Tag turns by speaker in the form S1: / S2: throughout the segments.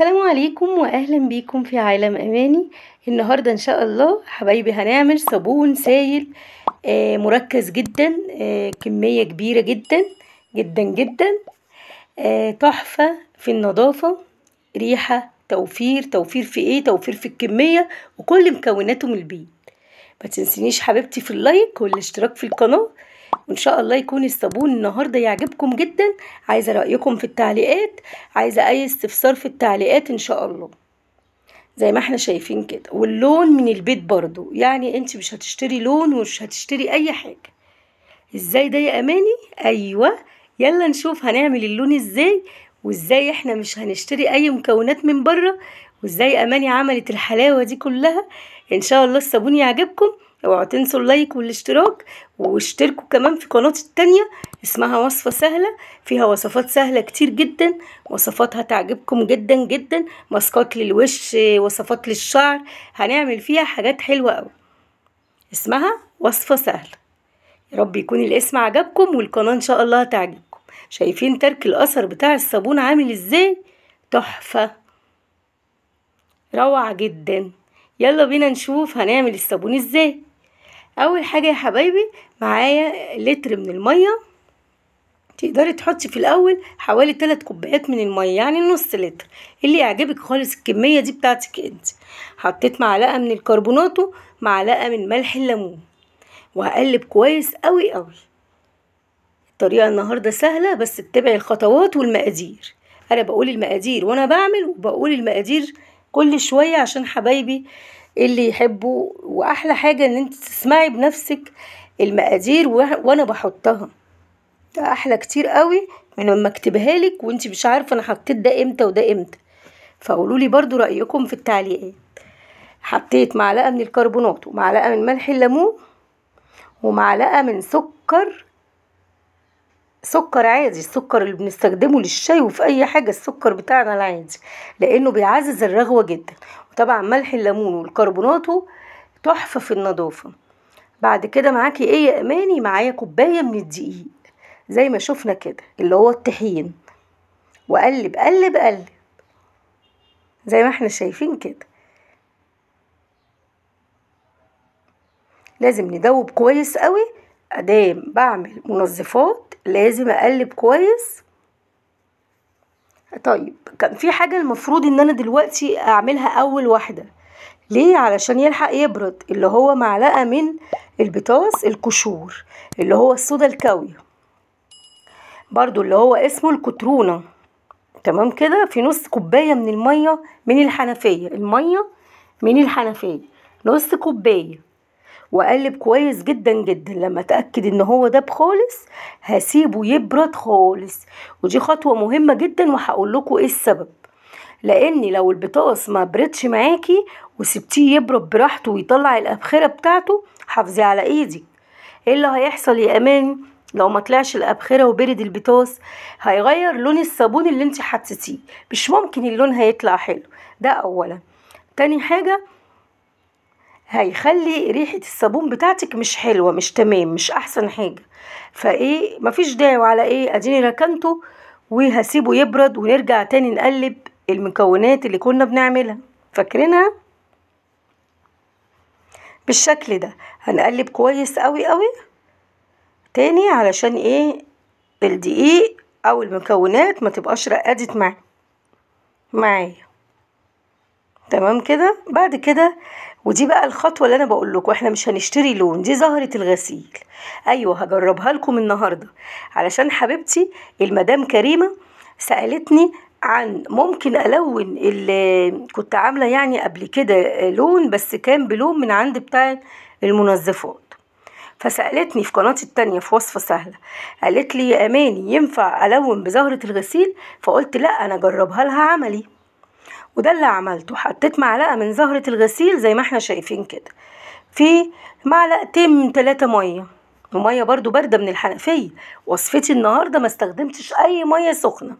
S1: السلام عليكم واهلا بيكم في عالم اماني النهارده ان شاء الله حبايبي هنعمل صابون سايل آه، مركز جدا آه، كميه كبيره جدا جدا جدا آه، تحفه في النظافه ريحه توفير توفير في ايه توفير في الكميه وكل مكوناته من البيت ما تنسينيش حبيبتي في اللايك والاشتراك في القناه وان شاء الله يكون الصابون النهارده يعجبكم جدا عايزه رايكم في التعليقات عايزه اي استفسار في التعليقات ان شاء الله زي ما احنا شايفين كده واللون من البيت برضو يعني انت مش هتشتري لون ومش هتشتري اي حاجه ازاي ده يا اماني ايوه يلا نشوف هنعمل اللون ازاي وازاي احنا مش هنشتري اي مكونات من بره وازاي اماني عملت الحلاوه دي كلها ان شاء الله الصابون يعجبكم اوعوا تنسوا اللايك والاشتراك واشتركوا كمان في قناتي التانية اسمها وصفة سهلة فيها وصفات سهلة كتير جدا وصفات هتعجبكم جدا جدا ماسكات للوش وصفات للشعر هنعمل فيها حاجات حلوة قوي اسمها وصفة سهلة يا رب يكون الاسم عجبكم والقناة ان شاء الله هتعجبكم شايفين ترك الاثر بتاع الصابون عامل ازاي تحفة روعة جدا يلا بينا نشوف هنعمل الصابون ازاي اول حاجه يا حبايبي معايا لتر من الميه تقدري تحطي في الاول حوالي 3 كوبايات من الميه يعني نص لتر اللي يعجبك خالص الكميه دي بتاعتك انت حطيت معلقه من الكربوناتو معلقه من ملح الليمون وهقلب كويس قوي قوي الطريقه النهارده سهله بس اتبعي الخطوات والمقادير انا بقول المقادير وانا بعمل وبقول المقادير كل شويه عشان حبايبي اللي يحبه واحلى حاجه ان انت تسمعي بنفسك المقادير وانا بحطها ده احلى كتير قوي من لما اكتبها لك وانت مش عارفه انا حطيت ده امتى وده امتى فقولوا لي برده رايكم في التعليقات حطيت معلقه من الكربونات ومعلقه من ملح الليمون ومعلقه من سكر سكر عادي السكر اللي بنستخدمه للشاي وفي اي حاجه السكر بتاعنا العادي لانه بيعزز الرغوه جدا وطبعا ملح الليمون والكربوناتو تحفة في النظافة بعد كده معاكي ايه يا اماني معايا كوباية من الدقيق زي ما شفنا كده اللي هو الطحين وقلب قلب قلب زي ما احنا شايفين كده لازم ندوب كويس قوي ادام بعمل منظفات لازم اقلب كويس طيب كان في حاجة المفروض ان انا دلوقتي اعملها اول واحدة ليه علشان يلحق يبرد اللي هو معلقة من البطاس الكشور اللي هو الصودا الكاوية برضو اللي هو اسمه الكترونة تمام كده في نص كوباية من المية من الحنفية المية من الحنفية نص كوباية واقلب كويس جدا جدا لما اتاكد ان هو داب خالص هسيبه يبرد خالص ودي خطوه مهمه جدا وهقول لكم ايه السبب لان لو البطاطس ما بردش معاكي وسبتيه يبرد براحته ويطلع الابخره بتاعته حافظي على ايدك ايه اللي هيحصل يا امان لو ما طلعش الابخره وبرد البطاس هيغير لون الصابون اللي انت حطيتيه مش ممكن اللون هيطلع حلو ده اولا تاني حاجه هيخلي ريحة الصابون بتاعتك مش حلوة مش تمام مش أحسن حاجة فإيه مفيش داعي على إيه أديني ركنته وهسيبه يبرد ونرجع تاني نقلب المكونات اللي كنا بنعملها فاكرينها بالشكل ده هنقلب كويس قوي قوي تاني علشان ايه الدقيق او المكونات ما تبقاش رقدت معي معايا تمام كده بعد كده ودي بقى الخطوه اللي انا بقول لكم احنا مش هنشتري لون دي زهره الغسيل ايوه هجربها لكم النهارده علشان حبيبتي المدام كريمه سالتني عن ممكن الون اللي كنت عامله يعني قبل كده لون بس كان بلون من عند بتاع المنظفات فسالتني في قناتي التانية في وصفه سهله قالت لي يا اماني ينفع الون بزهره الغسيل فقلت لا انا اجربها لها عملي وده اللي عملته حطيت معلقه من زهره الغسيل زي ما احنا شايفين كده في معلقتين من ثلاثة ميه وميه برده بارده من الحنفيه وصفتي النهارده ما استخدمتش اي ميه سخنه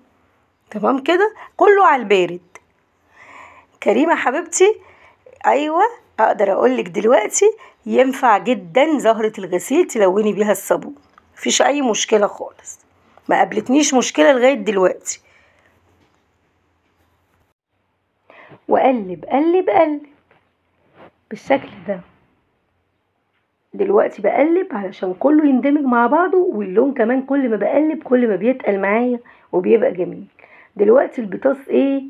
S1: تمام كده كله على البارد كريمه حبيبتي ايوه اقدر اقولك دلوقتي ينفع جدا زهره الغسيل تلوني بيها الصابون مفيش اي مشكله خالص ما قابلتنيش مشكله لغايه دلوقتي وقلب قلب قلب بالشكل ده دلوقتي بقلب علشان كله يندمج مع بعضه واللون كمان كل ما بقلب كل ما بيتقل معايا وبيبقى جميل دلوقتي البطاس ايه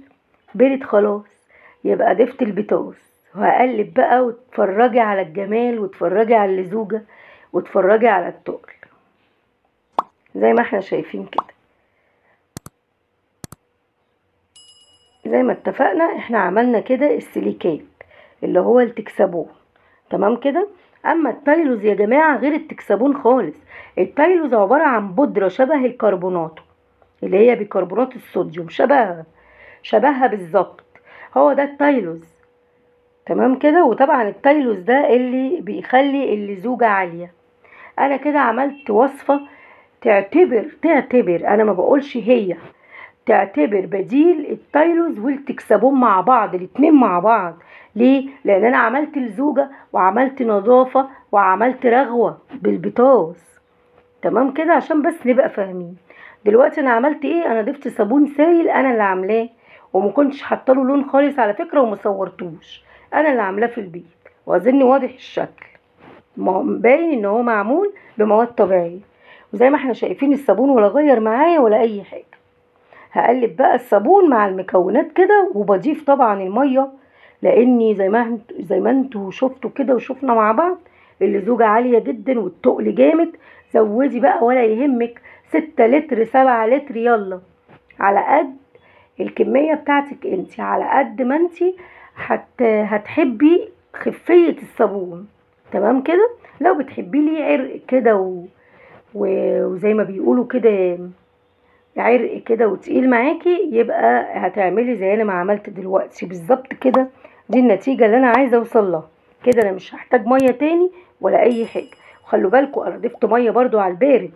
S1: برد خلاص يبقى ضفت البطاس وهقلب بقى وتتفرجي على الجمال وتتفرجي على اللزوجه وتتفرجي على التقل زي ما احنا شايفين كده زي ما اتفقنا احنا عملنا كده السيليكات اللي هو التكسابون تمام كده اما التايلوز يا جماعه غير التكسابون خالص التايلوز عباره عن بودره شبه الكربونات اللي هي بيكربونات الصوديوم شبهها شبهها بالظبط هو ده التايلوز تمام كده وطبعا التايلوز ده اللي بيخلي اللزوجه عاليه انا كده عملت وصفه تعتبر تعتبر انا ما بقولش هي تعتبر بديل التايلوز والتكسابون مع بعض الاتنين مع بعض ليه؟ لأن أنا عملت لزوجة وعملت نظافة وعملت رغوة بالبطاس تمام كده عشان بس نبقى فاهمين دلوقتي أنا عملت إيه؟ أنا ضفت صابون سايل أنا اللي عاملاه وما كنتش حاطه له لون خالص على فكرة وما صورتوش أنا اللي عاملاه في البيت وأظن واضح الشكل باين إن هو معمول بمواد طبيعية وزي ما احنا شايفين الصابون ولا غير معايا ولا أي حاجة هقلب بقى الصابون مع المكونات كده وبضيف طبعا الميه لاني زي ما زي ما انتوا شفتوا كده وشفنا مع بعض اللزوجه عاليه جدا والتقل جامد زودي بقى ولا يهمك ستة لتر سبعة لتر يلا على قد الكمية بتاعتك انت على قد ما انت هتحبي خفية الصابون تمام كده لو بتحبي لي عرق كده و... و... وزي ما بيقولوا كده عرق كده وتقيل معاكي يبقى هتعملي زي انا ما عملت دلوقتي بالظبط كده دي النتيجه اللي انا عايزه اوصل لها كده انا مش هحتاج ميه تاني ولا اي حاجه وخلوا بالكم انا ضفت ميه برضو على البارد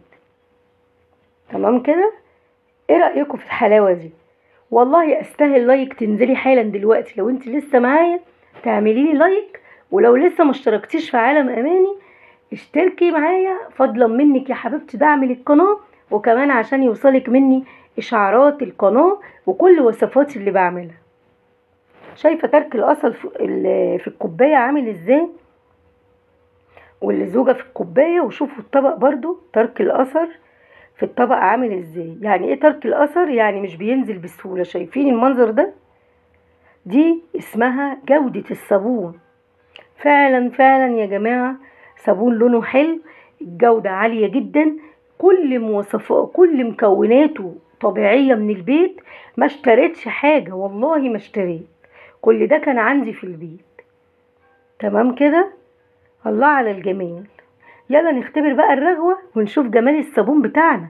S1: تمام كده ايه رايكم في الحلاوه دي والله استاهل لايك تنزلي حالا دلوقتي لو انت لسه معايا تعملي لي لايك ولو لسه ما اشتركتيش في عالم اماني اشتركي معايا فضلا منك يا حبيبتي دعمي للقناه وكمان عشان يوصلك مني اشعارات القناة وكل وصفاتي اللي بعملها شايفة ترك الاصل في الكوباية عامل ازاي واللزوجة في الكوباية وشوفوا الطبق برضو ترك الأثر في الطبق عامل ازاي يعني ايه ترك الأثر يعني مش بينزل بسهولة شايفين المنظر ده دي اسمها جودة الصابون فعلا فعلا يا جماعة صابون لونه حلو الجودة عالية جدا كل مواصفات كل مكوناته طبيعية من البيت ما اشتريتش حاجة والله ما اشتريت كل ده كان عندي في البيت تمام كده الله على الجمال يلا نختبر بقى الرغوة ونشوف جمال الصابون بتاعنا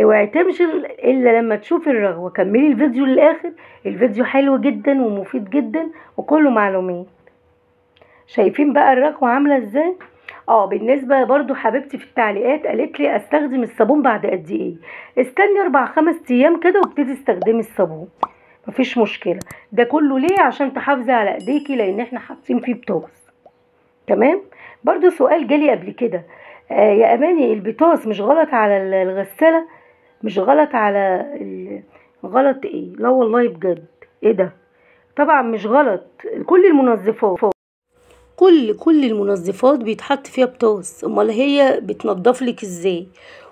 S1: اوعي تمشي الا لما تشوف الرغوة كملي الفيديو للاخر الفيديو حلو جدا ومفيد جدا وكله معلومات شايفين بقى الرغوة عاملة ازاي اه بالنسبة برضو حبيبتي في التعليقات قالت لي استخدم الصابون بعد قد ايه استني اربع خمس ايام كده وابتدي استخدمي الصابون مفيش مشكلة ده كله ليه عشان تحافظي على ايديكي لان احنا حاطين فيه بتوص تمام برضو سؤال جالي قبل كده آه يا اماني البتوص مش غلط على الغسالة مش غلط على ال... غلط ايه لا والله بجد ايه ده طبعا مش غلط كل المنظفات كل كل المنظفات بيتحط فيها بطاس امال هي بتنضف لك ازاي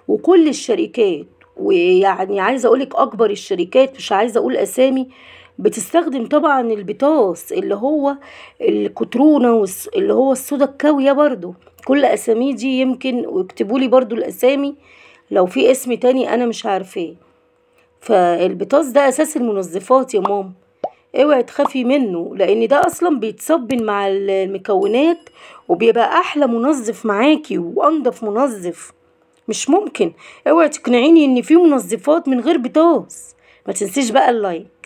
S1: وكل الشركات ويعني عايزه اقولك اكبر الشركات مش عايزه اقول اسامي بتستخدم طبعا البطاس اللي هو الكترونه اللي هو الصودا الكاويه برضو كل اسامي دي يمكن واكتبوا لي برضو الاسامي لو في اسم تاني انا مش عارفاه فالبطاس ده اساس المنظفات يا ماما اوعي تخافي منه لان ده اصلا بيتصبن مع المكونات وبيبقى احلى منظف معاكي وانضف منظف مش ممكن اوعي تقنعيني ان في منظفات من غير بطاس ما تنسيش بقى اللايك